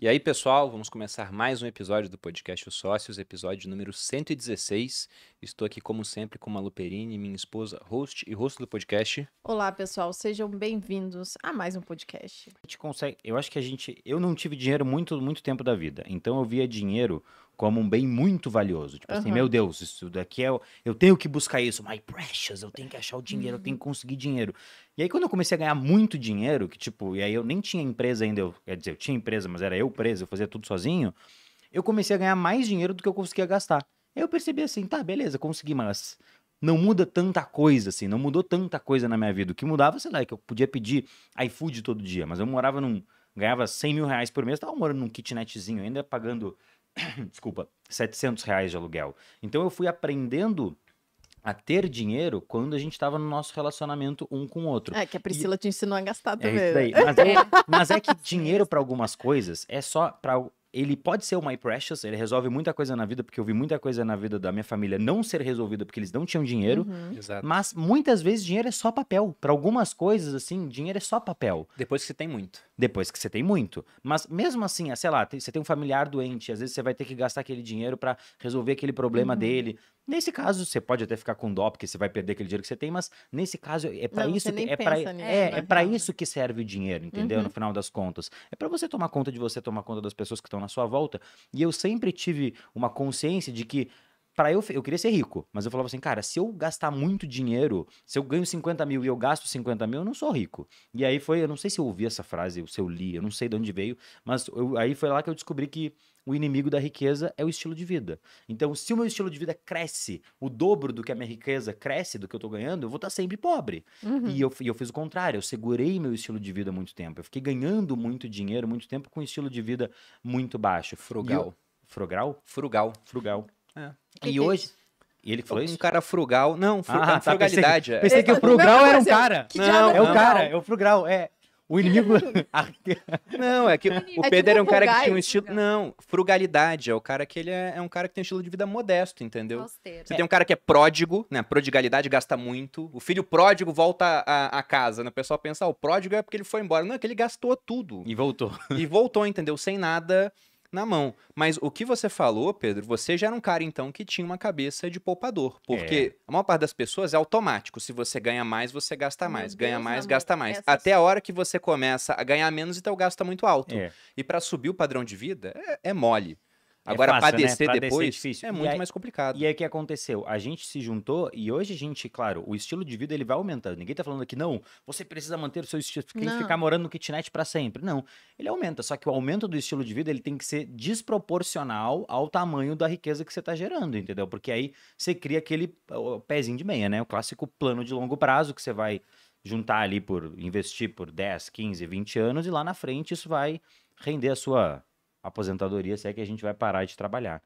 E aí, pessoal, vamos começar mais um episódio do podcast Os Sócios, episódio número 116. Estou aqui, como sempre, com a Luperini, minha esposa, host e host do podcast. Olá, pessoal, sejam bem-vindos a mais um podcast. A gente consegue, eu acho que a gente, eu não tive dinheiro muito, muito tempo da vida, então eu via dinheiro como um bem muito valioso. Tipo uhum. assim, meu Deus, isso daqui é. Eu tenho que buscar isso, my precious, eu tenho que achar o dinheiro, eu tenho uhum. que conseguir dinheiro. E aí, quando eu comecei a ganhar muito dinheiro, que tipo, e aí eu nem tinha empresa ainda, eu, quer dizer, eu tinha empresa, mas era eu preso, eu fazia tudo sozinho, eu comecei a ganhar mais dinheiro do que eu conseguia gastar. Aí eu percebi assim, tá, beleza, consegui, mas não muda tanta coisa, assim, não mudou tanta coisa na minha vida. O que mudava, sei lá, é que eu podia pedir iFood todo dia, mas eu morava num. ganhava 100 mil reais por mês, tava morando num kitnetzinho ainda, pagando desculpa, 700 reais de aluguel. Então eu fui aprendendo a ter dinheiro quando a gente estava no nosso relacionamento um com o outro. É que a Priscila e... te ensinou a gastar é também. É daí. Né? Mas, é, mas é que dinheiro para algumas coisas é só para ele pode ser o My Precious, ele resolve muita coisa na vida, porque eu vi muita coisa na vida da minha família não ser resolvida porque eles não tinham dinheiro. Uhum. Mas muitas vezes dinheiro é só papel. Para algumas coisas, assim, dinheiro é só papel. Depois que você tem muito. Depois que você tem muito. Mas mesmo assim, é, sei lá, você tem um familiar doente, às vezes você vai ter que gastar aquele dinheiro para resolver aquele problema uhum. dele. Nesse caso, você pode até ficar com dó, porque você vai perder aquele dinheiro que você tem, mas nesse caso, é para isso, que, é pra, é, né? é isso que serve o dinheiro, entendeu? Uhum. No final das contas. É para você tomar conta de você, tomar conta das pessoas que estão na sua volta. E eu sempre tive uma consciência de que para eu, eu queria ser rico, mas eu falava assim, cara, se eu gastar muito dinheiro, se eu ganho 50 mil e eu gasto 50 mil, eu não sou rico. E aí foi, eu não sei se eu ouvi essa frase, ou se eu li, eu não sei de onde veio, mas eu, aí foi lá que eu descobri que o inimigo da riqueza é o estilo de vida. Então, se o meu estilo de vida cresce o dobro do que a minha riqueza cresce, do que eu tô ganhando, eu vou estar tá sempre pobre. Uhum. E, eu, e eu fiz o contrário, eu segurei meu estilo de vida há muito tempo. Eu fiquei ganhando muito dinheiro, muito tempo, com um estilo de vida muito baixo. Frugal. Frugal? Frugal. Frugal. Que é. e que é hoje. e ele falou um isso? Um cara frugal. Não, fru... ah, tá, é frugalidade. pensei, pensei que o frugal era um cara. Que não, é o cara, é o frugal, é. O inimigo. não, é que tipo o Pedro era um cara que tinha um estilo. Não, frugalidade. É o cara que ele é, é um cara que tem um estilo de vida modesto, entendeu? Austeiro. Você tem um cara que é pródigo, né? Prodigalidade gasta muito. O filho pródigo volta a, a casa, né? O pessoal pensa, ah, o pródigo é porque ele foi embora. Não, é que ele gastou tudo. E voltou. E voltou, entendeu? Sem nada na mão. Mas o que você falou, Pedro, você já era um cara então que tinha uma cabeça de poupador, porque é. a maior parte das pessoas é automático, se você ganha mais, você gasta mais, Meu ganha Deus, mais, gasta mais. Até a hora que você começa a ganhar menos, então gasta muito alto. É. E para subir o padrão de vida, é, é mole. É Agora, né? é fácil, padecer né? depois é, é muito aí, mais complicado. E aí o que aconteceu? A gente se juntou e hoje a gente, claro, o estilo de vida ele vai aumentando. Ninguém tá falando aqui, não, você precisa manter o seu estilo, não. ficar morando no kitnet para sempre. Não, ele aumenta. Só que o aumento do estilo de vida ele tem que ser desproporcional ao tamanho da riqueza que você tá gerando, entendeu? Porque aí você cria aquele pezinho de meia, né? O clássico plano de longo prazo que você vai juntar ali por investir por 10, 15, 20 anos e lá na frente isso vai render a sua aposentadoria, se é que a gente vai parar de trabalhar.